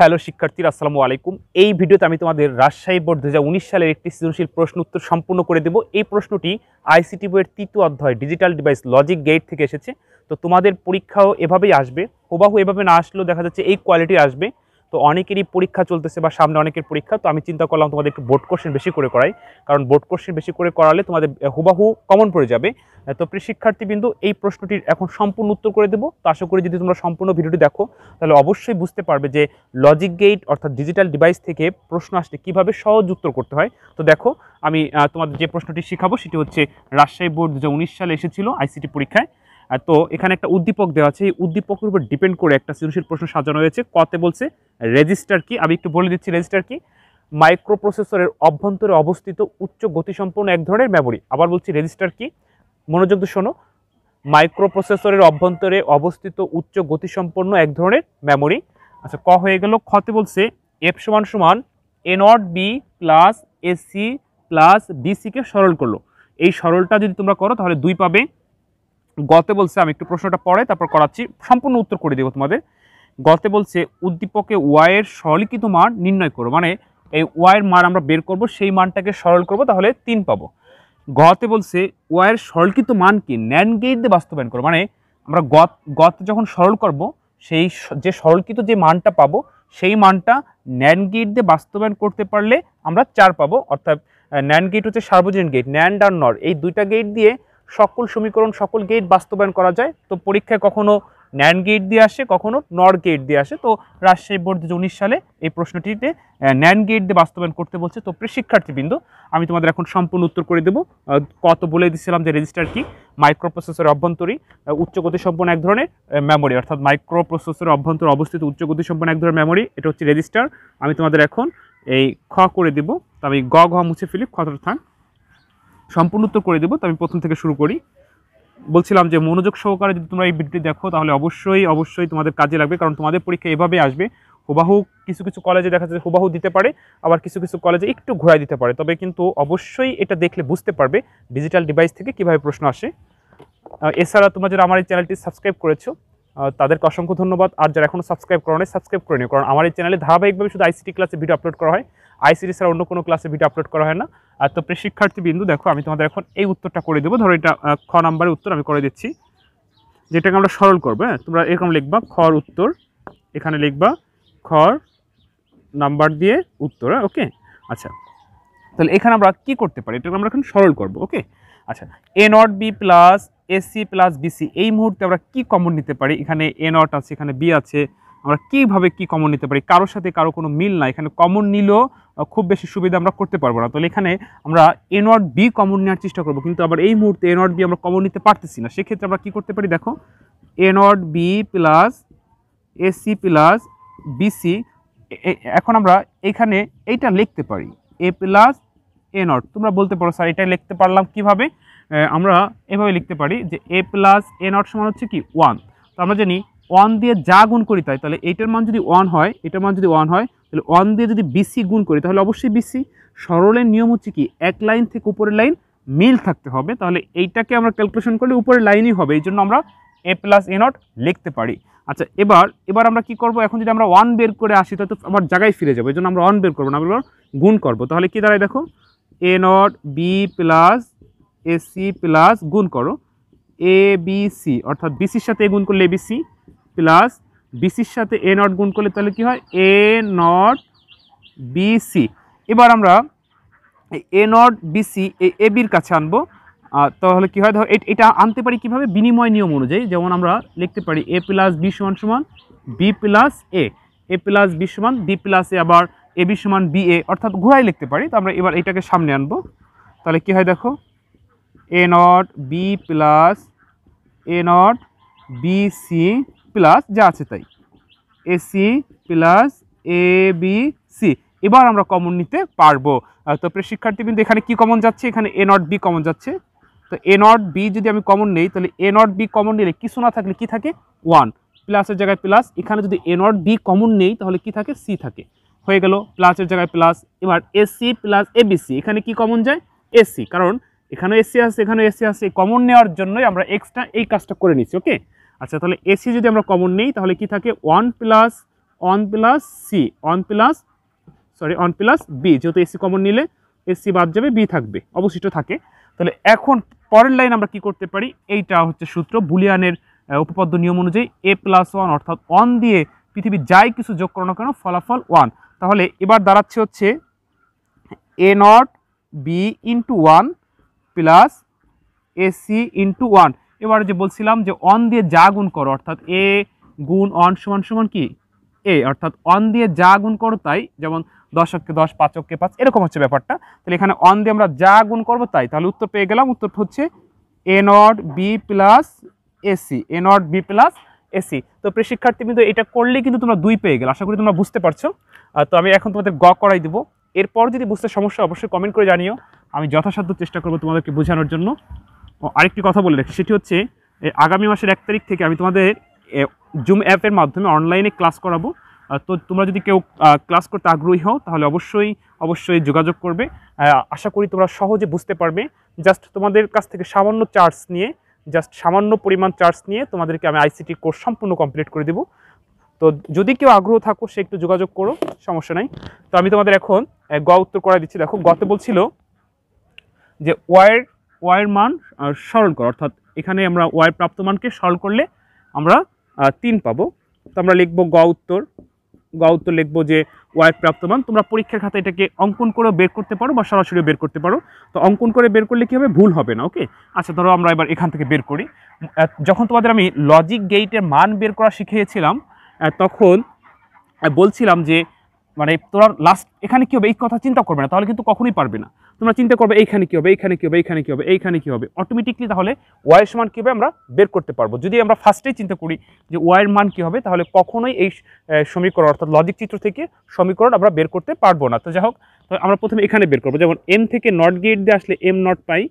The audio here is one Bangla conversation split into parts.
হ্যালো শিক্ষার্থীরা আসসালামু আলাইকুম এই ভিডিওতে আমি তোমাদের রাজশাহী বোর্ড দু সালের একটি সৃজনশীল প্রশ্ন উত্তর সম্পূর্ণ করে দেব এই প্রশ্নটি আইসিটি বইয়ের তৃতীয় অধ্যায় ডিজিটাল ডিভাইস লজিক গেট থেকে এসেছে তো তোমাদের পরীক্ষাও এভাবেই আসবে হোবাহু এভাবে না আসলেও দেখা যাচ্ছে এই কোয়ালিটি আসবে তো অনেকেরই পরীক্ষা চলতেছে বা সামনে অনেকের পরীক্ষা তো আমি চিন্তা করলাম তোমাদের একটু বোর্ড কোশ্চেন বেশি করে করাই কারণ বোর্ড কোশ্চেন বেশি করে করালে তোমাদের হুবাহু কমন পড়ে যাবে তো প্রিয় শিক্ষার্থীবৃন্দু এই প্রশ্নটির এখন সম্পূর্ণ উত্তর করে দেবো তো আশা করি যদি তোমরা সম্পূর্ণ ভিডিওটি দেখো তাহলে অবশ্যই বুঝতে পারবে যে লজিক গেট অর্থাৎ ডিজিটাল ডিভাইস থেকে প্রশ্ন আসলে কীভাবে সহজ উত্তর করতে হয় তো দেখো আমি তোমাদের যে প্রশ্নটি শেখাবো সেটি হচ্ছে রাজশাহী বোর্ড দু সালে এসেছিল আইসিটি পরীক্ষায় আর তো এখানে একটা উদ্দীপক দেওয়া আছে এই উদ্দীপকের উপর ডিপেন্ড করে একটা সৃজনশীল প্রশ্ন সাজানো হয়েছে কতে বলছে রেজিস্টার কি আমি একটু বলে দিচ্ছি রেজিস্টার কি মাইক্রোপ্রসেসরের অভ্যন্তরে অবস্থিত উচ্চ গতিসম্পন্ন এক ধরনের মেমোরি আবার বলছি রেজিস্টার কি মনোযোগ শোনো মাইক্রোপ্রসেসরের অভ্যন্তরে অবস্থিত উচ্চ গতিসম্পন্ন এক ধরনের মেমোরি আচ্ছা ক হয়ে গেল খতে বলছে এফ সমান সমান A not B plus AC plus বিসিকে সরল করলো এই সরলটা যদি তোমরা করো তাহলে দুই পাবে গতে বলছে আমি একটু প্রশ্নটা পড়ে তারপর করাচ্ছি সম্পূর্ণ উত্তর করে দেবো তোমাদের গতে বলছে উদ্দীপকে ওয়াইয়ের সরলিখিত মান নির্ণয় করো মানে এই ওয়াইয়ের মান আমরা বের করব সেই মানটাকে সরল করব তাহলে তিন পাবো গতে বলছে ওয়াইয়ের সরলীকৃত মানকে ন্যান গেট দিয়ে বাস্তবায়ন করো মানে আমরা গত গত যখন সরল করব সেই যে সরলকৃত যে মানটা পাবো সেই মানটা ন্যান গেট দিয়ে বাস্তবায়ন করতে পারলে আমরা চার পাবো অর্থাৎ ন্যান গেট হচ্ছে সার্বজনীন গেট ন্যান্ড আর নর এই দুইটা গেট দিয়ে সকল সমীকরণ সকল গেট বাস্তবায়ন করা যায় তো পরীক্ষায় কখনো ন্যান্ড গেট দিয়ে আসে কখনো নর গেট দিয়ে আসে তো রাজশাহী বোর্ড দু সালে এই প্রশ্নটিতে ন্যান্ড গেট দিয়ে বাস্তবায়ন করতে বলছে তো শিক্ষার্থীবৃন্দ আমি তোমাদের এখন সম্পূর্ণ উত্তর করে দেবো কত বলে দিচ্ছিলাম যে রেজিস্টার কি প্রসেসের অভ্যন্তরী উচ্চগতি সম্পন্ন এক ধরনের মেমোরি অর্থাৎ প্রসেসের অভ্যন্তর অবস্থিত উচ্চগতি সম্পন্ন এক ধরনের মেমোরি এটা হচ্ছে রেজিস্টার আমি তোমাদের এখন এই খ করে দেবো তো আমি গ ঘ মুছে ফেলি খতর থাক সম্পূর্ণ উত্তর করে দেবো তো আমি প্রথম থেকে শুরু করি বলছিলাম যে মনোযোগ সহকারে যদি তোমরা এই ভিডিওটি দেখো তাহলে অবশ্যই অবশ্যই তোমাদের কাজে লাগবে কারণ তোমাদের পরীক্ষা এভাবে আসবে হুবাহু কিছু কিছু কলেজে দেখা যাচ্ছে হুবাহু দিতে পারে আবার কিছু কিছু কলেজে একটু ঘোরায় দিতে পারে তবে কিন্তু অবশ্যই এটা দেখলে বুঝতে পারবে ডিজিটাল ডিভাইস থেকে কিভাবে প্রশ্ন আসে এছাড়া তোমরা যারা আমার এই চ্যানেলটি সাবস্ক্রাইব করেছো তাদেরকে অসংখ্য ধন্যবাদ আর যারা এখনও সাবস্ক্রাইব করো নাই সাবস্ক্রাইব করে নিও কারণ আমার এই চ্যানেলে ধারাবাহিকভাবে শুধু আইসিটি ক্লাসে ভিডিও আপলোড করা হয় আই সিরিজ ছাড়া অন্য কোনো ক্লাসে ভিডিও আপলোড করা হয় না আর তো শিক্ষার্থী বিন্দু দেখো আমি তোমাদের এখন এই উত্তরটা করে দেবো ধরো এটা খ নাম্বারের উত্তর আমি করে দিচ্ছি যেটাকে আমরা সরল করবো হ্যাঁ তোমরা এরকম লিখবা খর উত্তর এখানে লিখবা খর নাম্বার দিয়ে উত্তর ওকে হ্যাঁ? আচ্ছা তাহলে এখানে আমরা কি করতে পারি এটাকে আমরা এখন সরল করবো ওকে আচ্ছা A not B plus AC plus BC এই মুহূর্তে আমরা কি কমন নিতে পারি এখানে এ নট আছে এখানে বি আছে আমরা কীভাবে কি কমন নিতে পারি কারোর সাথে কারো কোনো মিল না এখানে কমন নিলেও খুব বেশি সুবিধা আমরা করতে পারবো না তাহলে এখানে আমরা এ নট বি কমন নেওয়ার চেষ্টা করবো কিন্তু আবার এই মুহূর্তে এন নট বি আমরা কমন নিতে পারতেছি না সেক্ষেত্রে আমরা কী করতে পারি দেখো A not B plus AC plus BC এখন আমরা এখানে এইটা লিখতে পারি এ প্লাস এ নট তোমরা বলতে পারো স্যার এটা লিখতে পারলাম কিভাবে আমরা এভাবে লিখতে পারি যে এ প্লাস এ নট সমান হচ্ছে কি ওয়ান তো আমরা জানি ওয়ান দিয়ে যা গুণ করি তাই তাহলে এইটার মান যদি ওয়ান হয় এটার মান যদি ওয়ান হয় তাহলে ওয়ান দিয়ে যদি বিসি গুণ করি তাহলে অবশ্যই বিসি সরলের নিয়ম হচ্ছে কি এক লাইন থেকে উপরের লাইন মিল থাকতে হবে তাহলে এইটাকে আমরা ক্যালকুলেশন করলে উপরের লাইনই হবে এই জন্য আমরা এ প্লাস এ নট লিখতে পারি আচ্ছা এবার এবার আমরা কি করব এখন যদি আমরা ওয়ান বের করে আসি তাহলে তো আমার জায়গায় ফিরে যাবো এই জন্য আমরা ওয়ান বের করবো না আমরা গুণ করবো তাহলে কী দাঁড়ায় দেখো A not B plus AC plus গুণ করো এ বি সি অর্থাৎ বিসির সাথে এ গুণ করলে এ বি সি প্লাস বিসির সাথে এ নট গুণ করলে তাহলে কি হয় এ নট বিসি এবার আমরা এ নট বিসি এ বির কাছে আনবো তাহলে কি হয় ধর এটা আনতে পারি কিভাবে বিনিময় নিয়ম অনুযায়ী যেমন আমরা লিখতে পারি এ প্লাস বি সমান সমান B plus A A plus B সমান বি প্লাস এ আবার এ বি সমান বি এ অর্থাৎ ঘোরাই লিখতে পারি তো আমরা এবার এটাকে সামনে আনবো তাহলে কি হয় দেখো A not B plus A not B C plus যা আছে তাই AC plus A B C এবার আমরা কমন নিতে পারবো তো প্রিয় কিন্তু এখানে কি কমন যাচ্ছে এখানে এ নট বি কমন যাচ্ছে তো এ নট বি যদি আমি কমন নেই তাহলে এ নট বি কমন নিলে কিছু না থাকলে কি থাকে ওয়ান প্লাসের জায়গায় প্লাস এখানে যদি এ নট বি কমন নেই তাহলে কি থাকে সি থাকে হয়ে গেল প্লাসের জায়গায় প্লাস এবার AC plus A B C এখানে কি কমন যায় এসি কারণ এখানে এসি আসছে এখানে এসি আছে কমন নেওয়ার জন্যই আমরা এক্সট্রা এই কাজটা করে নিচ্ছি ওকে আচ্ছা তাহলে এসি যদি আমরা কমন নেই তাহলে কি থাকে one plus one plus C one plus sorry one plus B যেহেতু এসি কমন নিলে এসি বাদ যাবে বি থাকবে অবশিষ্ট থাকে তাহলে এখন পরের লাইন আমরা কি করতে পারি এইটা হচ্ছে সূত্র বুলিয়ানের উপপাদ্য নিয়ম অনুযায়ী এ প্লাস ওয়ান অর্থাৎ ওয়ান দিয়ে পৃথিবীর যাই কিছু যোগ করো না কেন ফলাফল ওয়ান তাহলে এবার দাঁড়াচ্ছে হচ্ছে A not B into one plus AC into one এবার যে বলছিলাম যে অন দিয়ে যা গুণ করো অর্থাৎ এ গুণ অন সমান সমান কি এ অর্থাৎ অন দিয়ে যা গুণ করো তাই যেমন দশককে দশ পাঁচককে পাঁচ এরকম হচ্ছে ব্যাপারটা তাহলে এখানে অন দিয়ে আমরা যা গুণ করবো তাই তাহলে উত্তর পেয়ে গেলাম উত্তর হচ্ছে A not B plus AC A not B plus AC তো শিক্ষার্থী কিন্তু এটা করলে কিন্তু তোমরা দুই পেয়ে গেলে আশা করি তোমরা বুঝতে পারছো তো আমি এখন তোমাদের গ করাই দেবো এরপর যদি বুঝতে সমস্যা অবশ্যই কমেন্ট করে জানিও আমি যথাসাধ্য চেষ্টা করবো তোমাদেরকে বোঝানোর জন্য আরেকটি কথা বলে রাখি সেটি হচ্ছে আগামী মাসের এক তারিখ থেকে আমি তোমাদের জুম অ্যাপের মাধ্যমে অনলাইনে ক্লাস করাবো তো তোমরা যদি কেউ ক্লাস করতে আগ্রহী হও তাহলে অবশ্যই অবশ্যই যোগাযোগ করবে আশা করি তোমরা সহজে বুঝতে পারবে জাস্ট তোমাদের কাছ থেকে সামান্য চার্জ নিয়ে জাস্ট সামান্য পরিমাণ চার্জ নিয়ে তোমাদেরকে আমি আইসিটি কোর্স সম্পূর্ণ কমপ্লিট করে দেব তো যদি কেউ আগ্রহ থাকো সে একটু যোগাযোগ করো সমস্যা নাই তো আমি তোমাদের এখন গ উত্তর করা দিচ্ছি দেখো গতে বলছিল যে ওয়ার্ড ওয়াইয়ের মান সরল করো অর্থাৎ এখানে আমরা ওয়াই প্রাপ্ত মানকে সরল করলে আমরা তিন পাবো তো আমরা লিখবো গ উত্তর গ উত্তর লিখবো যে ওয়াই প্রাপ্ত মান তোমরা পরীক্ষার খাতে এটাকে অঙ্কন করে বের করতে পারো বা সরাসরি বের করতে পারো তো অঙ্কন করে বের করলে কি হবে ভুল হবে না ওকে আচ্ছা ধরো আমরা এবার এখান থেকে বের করি যখন তোমাদের আমি লজিক গেইটের মান বের করা শিখিয়েছিলাম তখন বলছিলাম যে মানে তোরা লাস্ট এখানে কী হবে এই কথা চিন্তা করবে না তাহলে কিন্তু কখনোই পারবে না তোমরা চিন্তা করবে এইখানে কী হবে এইখানে কী হবে এইখানে কী হবে এইখানে কী হবে অটোমেটিকলি তাহলে ওয়াইয়ের মান কীভাবে হবে আমরা বের করতে পারবো যদি আমরা ফার্স্টেই চিন্তা করি যে ওয়াইয়ের মান কী হবে তাহলে কখনোই এই সমীকরণ অর্থাৎ লজিক চিত্র থেকে সমীকরণ আমরা বের করতে পারবো না তো যাই হোক আমরা প্রথমে এখানে বের করবো যেমন এম থেকে নট গেট দিয়ে আসলে এম নট পাই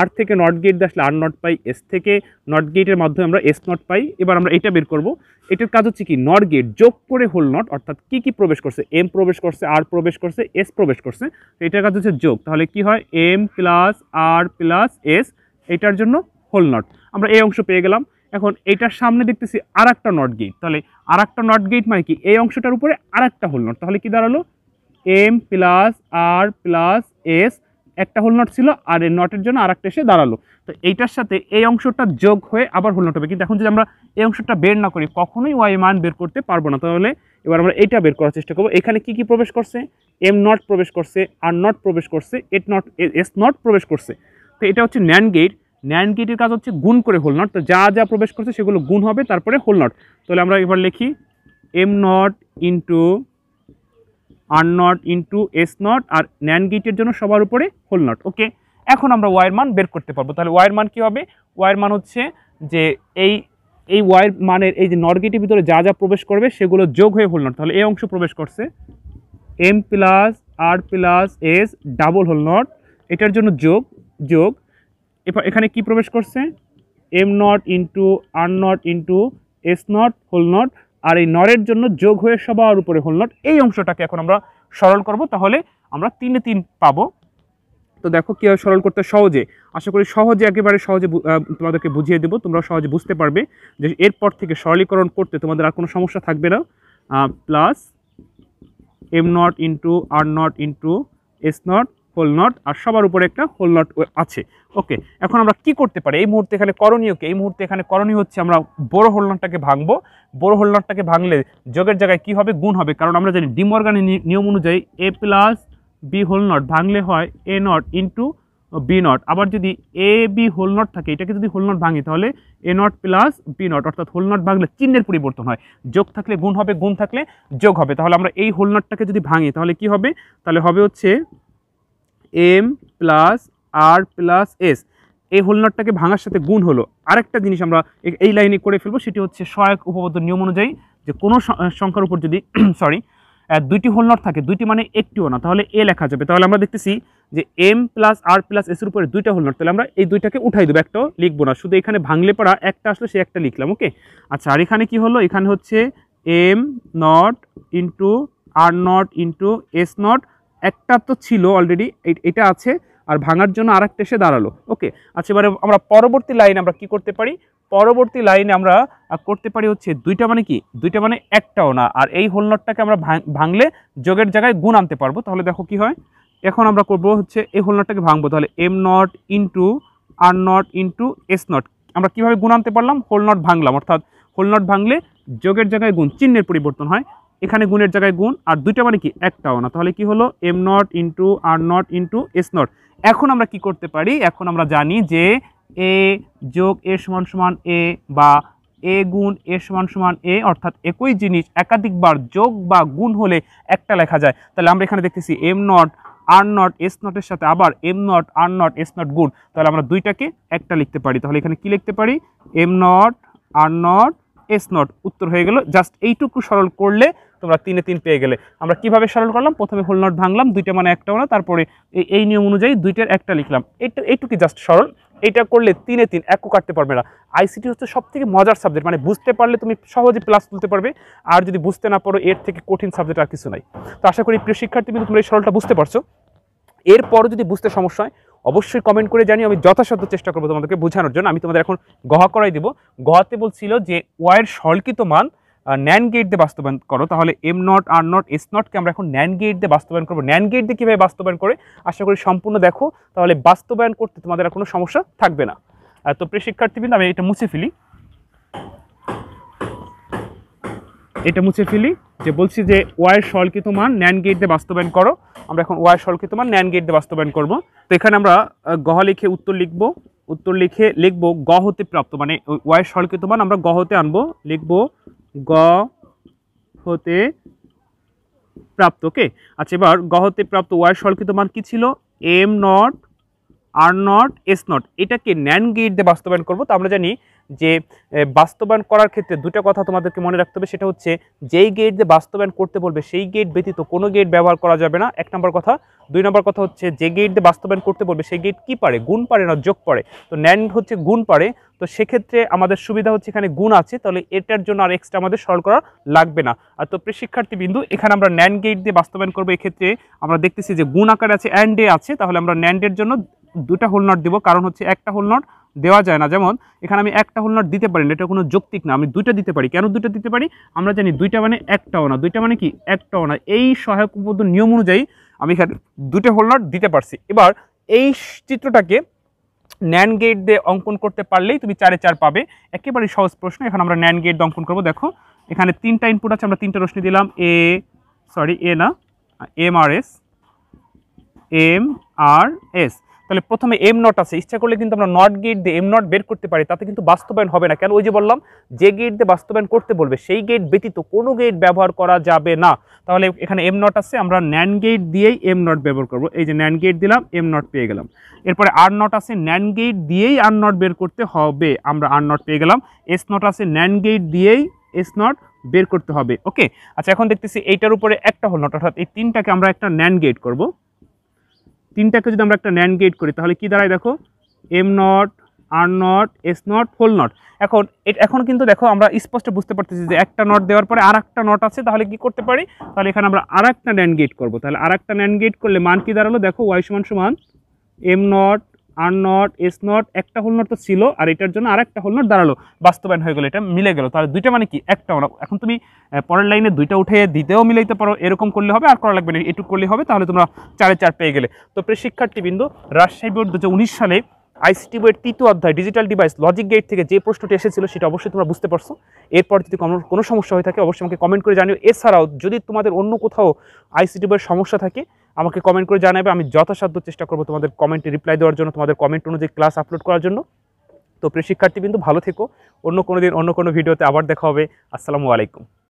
আর থেকে নট গেট দিয়ে আসলে আর নট পাই এস থেকে নট গেটের মাধ্যমে আমরা এস নট পাই এবার আমরা এটা বের করব এটার কাজ হচ্ছে কি নট গেট যোগ করে হোল নট অর্থাৎ কি কি প্রবেশ করছে এম প্রবেশ করছে আর প্রবেশ করছে এস প্রবেশ করছে এটার কাজ হচ্ছে যোগ তাহলে কি হয় M plus R plus S এটার জন্য হোল নট আমরা এই অংশ পেয়ে গেলাম এখন এটার সামনে দেখতেছি আর একটা নট গেট তাহলে আর একটা নট গেট মানে কি এই অংশটার উপরে আর একটা হোল নট তাহলে কি দাঁড়ালো M plus R plus S একটা হোল নট ছিল আর এই নটের জন্য আর একটা এসে দাঁড়ালো তো এইটার সাথে এই অংশটা যোগ হয়ে আবার হোল নট হবে কিন্তু এখন যদি আমরা এই অংশটা বের না করি কখনোই ওয়াই মান বের করতে পারবো না তাহলে এবার আমরা এইটা বের করার চেষ্টা করবো এখানে কি কি প্রবেশ করছে এম নট প্রবেশ করছে আর নট প্রবেশ করছে এট নট এস নট প্রবেশ করছে তো এটা হচ্ছে ন্যান গেট ন্যান গেটের কাজ হচ্ছে গুণ করে হোল নট তো যা যা প্রবেশ করছে সেগুলো গুণ হবে তারপরে হোল নট তাহলে আমরা এবার লিখি M not into R not into S not আর ন্যান গেটের জন্য সবার উপরে হোল নট ওকে এখন আমরা ওয়ার মান বের করতে পারবো তাহলে ওয়ার মান কী হবে ওয়ার মান হচ্ছে যে এই এই ওয়ার মানের এই যে গেটের ভিতরে যা যা প্রবেশ করবে সেগুলো যোগ হয়ে হোল নট তাহলে এই অংশ প্রবেশ করছে M plus R plus S double whole not এটার জন্য যোগ যোগ এখানে কি প্রবেশ করছে M not into R not into S not whole not আর এই নরের জন্য যোগ হয়ে সবার উপরে হোল নট এই অংশটাকে এখন আমরা সরল করব তাহলে আমরা তিনে তিন পাবো তো দেখো কীভাবে সরল করতে সহজে আশা করি সহজে একেবারে সহজে তোমাদেরকে বুঝিয়ে দেবো তোমরা সহজে বুঝতে পারবে যে এরপর থেকে সরলীকরণ করতে তোমাদের আর কোনো সমস্যা থাকবে না plus M not into R not into S not whole not আর সবার উপরে একটা হোল নট আছে ওকে এখন আমরা কি করতে পারি এই মুহূর্তে এখানে করণীয় কি এই মুহূর্তে এখানে করণীয় হচ্ছে আমরা বড় হোল নটটাকে ভাঙবো বড় হোল নটটাকে ভাঙলে যোগের জায়গায় কি হবে গুণ হবে কারণ আমরা জানি ডিমর্গানের নিয়ম অনুযায়ী A plus B whole not ভাঙলে হয় A not into B not আবার যদি এ বি হোল নট থাকে এটাকে যদি হোল নট ভাঙি তাহলে A not plus B not অর্থাৎ হোল নট ভাঙলে চিহ্নের পরিবর্তন হয় যোগ থাকলে গুণ হবে গুণ থাকলে যোগ হবে তাহলে আমরা এই হোল নটটাকে যদি ভাঙি তাহলে কি হবে তাহলে হবে হচ্ছে M plus R plus S এই হোলনাটটাকে ভাঙার সাথে গুণ হলো আরেকটা জিনিস আমরা এই লাইনে করে ফেলবো সেটি হচ্ছে সহায়ক উপপাদ্য নিয়ম অনুযায়ী যে কোনো সংখ্যার উপর যদি সরি দুইটি হোলনট থাকে দুইটি মানে একটিও না তাহলে এ লেখা যাবে তাহলে আমরা দেখতেছি যে এম প্লাস আর প্লাস এসের উপরে দুইটা হোলনট তাহলে আমরা এই দুইটাকে উঠাই দেবো একটাও লিখবো না শুধু এখানে ভাঙলে পড়া একটা আসলে সে একটা লিখলাম ওকে আচ্ছা আর এখানে কি হলো এখানে হচ্ছে M not into R not into S not একটা তো ছিল অলরেডি এটা আছে আর ভাঙার জন্য আর একটা এসে দাঁড়ালো ওকে আচ্ছা এবারে আমরা পরবর্তী লাইন আমরা কি করতে পারি পরবর্তী লাইনে আমরা করতে পারি হচ্ছে দুইটা মানে কি দুইটা মানে একটাও না আর এই হোলনটটাকে আমরা ভাঙলে যোগের জায়গায় গুণ আনতে পারবো তাহলে দেখো কি হয় এখন আমরা করব হচ্ছে এই হোলনটটাকে ভাঙবো তাহলে M not into R not into S not আমরা কীভাবে গুণ আনতে পারলাম হোল নট ভাঙলাম অর্থাৎ হোল নট ভাঙলে যোগের জায়গায় গুণ চিহ্নের পরিবর্তন হয় এখানে গুণের জায়গায় গুণ আর দুইটা মানে কি একটাও না তাহলে কি হলো M not into R not into S not এখন আমরা কি করতে পারি এখন আমরা জানি যে এ যোগ এ সমান সমান এ বা এ গুণ এ সমান সমান এ অর্থাৎ একই জিনিস একাধিকবার যোগ বা গুণ হলে একটা লেখা যায় তাহলে আমরা এখানে দেখতেছি M not R not S নটের সাথে আবার M not R not S not গুণ তাহলে আমরা দুইটাকে একটা লিখতে পারি তাহলে এখানে কি লিখতে পারি M not R not S not উত্তর হয়ে গেল জাস্ট এইটুকু সরল করলে তোমরা তিনে তিন পেয়ে গেলে আমরা কিভাবে সরল করলাম প্রথমে হোল নট ভাঙলাম দুইটা মানে একটাও না তারপরে এই নিয়ম অনুযায়ী দুইটার একটা লিখলাম এটা এইটুকুই জাস্ট সরল এটা করলে তিনে তিন একও কাটতে পারবে না আইসিটি হচ্ছে সব থেকে মজার সাবজেক্ট মানে বুঝতে পারলে তুমি সহজে প্লাস তুলতে পারবে আর যদি বুঝতে না পারো এর থেকে কঠিন সাবজেক্ট আর কিছু নাই তো আশা করি প্রিয় শিক্ষার্থী কিন্তু তোমরা এই সরলটা বুঝতে পারছো এরপরও যদি বুঝতে সমস্যা হয় অবশ্যই কমেন্ট করে জানি আমি যথাসাধ্য চেষ্টা করবো তোমাদেরকে বোঝানোর জন্য আমি তোমাদের এখন গহা করাই দেবো গহাতে বলছিল যে ওয়াইয়ের সরকিত মান ন্যান গেট দিয়ে বাস্তবায়ন করো তাহলে M not R not S নটকে আমরা এখন ন্যান গেট দিয়ে বাস্তবায়ন করবো ন্যান গেট দিয়ে কীভাবে বাস্তবায়ন করে আশা করি সম্পূর্ণ দেখো তাহলে বাস্তবায়ন করতে তোমাদের আর কোনো সমস্যা থাকবে না তো প্রিয় শিক্ষার্থীবৃন্দ আমি এটা মুছে ফেলি এটা মুছে ফেলি যে বলছি যে ওয়ার সলকৃত মান ন্যান গেট দিয়ে বাস্তবায়ন করো আমরা এখন ওয়াই সলকৃত মান ন্যান গেট দিয়ে বাস্তবায়ন করব তো এখানে আমরা গহ লিখে উত্তর লিখব উত্তর লিখে লিখব গ হতে প্রাপ্ত মানে ওয়াই সলকৃত মান আমরা গ হতে আনবো লিখব গ হতে প্রাপ্ত ওকে আচ্ছা এবার গ হতে প্রাপ্ত ওয়াই সলকৃত মান কি ছিল M not R not S not এটাকে ন্যান গেট দিয়ে বাস্তবায়ন করব তো আমরা জানি যে বাস্তবায়ন করার ক্ষেত্রে দুটো কথা তোমাদেরকে মনে রাখতে হবে সেটা হচ্ছে যেই গেট যে বাস্তবায়ন করতে বলবে সেই গেট ব্যতীত কোনো গেট ব্যবহার করা যাবে না এক নম্বর কথা দুই নম্বর কথা হচ্ছে যে গেট দিয়ে বাস্তবায়ন করতে বলবে সেই গেট কী পারে গুণ পারে না যোগ পারে তো ন্যান্ড হচ্ছে গুণ পারে তো সেক্ষেত্রে আমাদের সুবিধা হচ্ছে এখানে গুণ আছে তাহলে এটার জন্য আর এক্সট্রা আমাদের সরল করা লাগবে না আর তো শিক্ষার্থী বিন্দু এখানে আমরা ন্যান্ড গেট দিয়ে বাস্তবায়ন করবো এক্ষেত্রে আমরা দেখতেছি যে গুণ আকারে আছে অ্যান্ডে আছে তাহলে আমরা ন্যান্ডের জন্য দুটা হোলনট দিব কারণ হচ্ছে একটা হোলনট দেওয়া যায় না যেমন এখানে আমি একটা হোল নট দিতে পারি না এটা কোনো যৌক্তিক না আমি দুইটা দিতে পারি কেন দুইটা দিতে পারি আমরা জানি দুইটা মানে একটাও না দুইটা মানে কি একটাও না এই সহায়ক উপদ্ধ নিয়ম অনুযায়ী আমি এখানে দুইটা হোল নট দিতে পারছি এবার এই চিত্রটাকে ন্যান গেট দিয়ে অঙ্কন করতে পারলেই তুমি চারে চার পাবে একেবারেই সহজ প্রশ্ন এখন আমরা ন্যান গেট অঙ্কন করবো দেখো এখানে তিনটা ইনপুট আছে আমরা তিনটা রশ্মি দিলাম এ সরি এ না M R S M R S তাহলে প্রথমে এম নট আছে ইচ্ছা করলে কিন্তু আমরা নট গেট দিয়ে এম নট বের করতে পারি তাতে কিন্তু বাস্তবায়ন হবে না কেন ওই যে বললাম যে গেট দিয়ে বাস্তবায়ন করতে বলবে সেই গেট ব্যতীত কোনো গেট ব্যবহার করা যাবে না তাহলে এখানে এম নট আছে আমরা ন্যান গেট দিয়েই এম নট ব্যবহার করব এই যে ন্যান গেট দিলাম এম নট পেয়ে গেলাম এরপরে আর নট আছে ন্যান গেট দিয়েই আর নট বের করতে হবে আমরা আর নট পেয়ে গেলাম এস নট আছে ন্যান গেট দিয়েই এস নট বের করতে হবে ওকে আচ্ছা এখন দেখতেছি এইটার উপরে একটা হল নট অর্থাৎ এই তিনটাকে আমরা একটা ন্যান গেট করবো তিনটাকে যদি আমরা একটা ন্যান্ড গেট করি তাহলে কি দাঁড়ায় দেখো M not R not S not full not এখন এখন কিন্তু দেখো আমরা স্পষ্ট বুঝতে পারতেছি যে একটা নট দেওয়ার পরে আর একটা নট আছে তাহলে কি করতে পারি তাহলে এখানে আমরা আর একটা ন্যান্ড গেট করবো তাহলে আর একটা ন্যান্ড গেট করলে মান কি দাঁড়ালো দেখো ওয়াই সমান সমান M not R not S not একটা হোল নট তো ছিল আর এটার জন্য আর একটা হোল নট দাঁড়ালো বাস্তবায়ন হয়ে গেলো এটা মিলে গেলো তাহলে দুইটা মানে কি একটা না মানে, এখন তুমি পরের লাইনে দুইটা উঠে দিতেও মিলাইতে পারো এরকম করলে হবে আর করা লাগবে না এটুকু করলে হবে তাহলে তোমরা চারে চার পেয়ে গেলে তো বিন্দু রাজশাহী বোর্ড দু সালে আইসিটি বইয়ের তৃতীয় অধ্যায় ডিজিটাল ডিভাইস লজিক গেট থেকে যে প্রশ্নটি এসেছিল সেটা অবশ্যই তোমরা বুঝতে পারছো এরপর যদি কোনো সমস্যা হয়ে থাকে অবশ্যই আমাকে কমেন্ট করে জানিও এছাড়াও যদি তোমাদের অন্য কোথাও আইসিটি বইয়ের সমস্যা থাকে আমাকে কমেন্ট করে জানাবে আমি যথাসাধ্য চেষ্টা করবো তোমাদের কমেন্টে রিপ্লাই দেওয়ার জন্য তোমাদের কমেন্ট অনুযায়ী ক্লাস আপলোড করার জন্য তো প্রিয় কিন্তু ভালো থেকো অন্য কোনো দিন অন্য কোনো ভিডিওতে আবার দেখা হবে আসসালামু আলাইকুম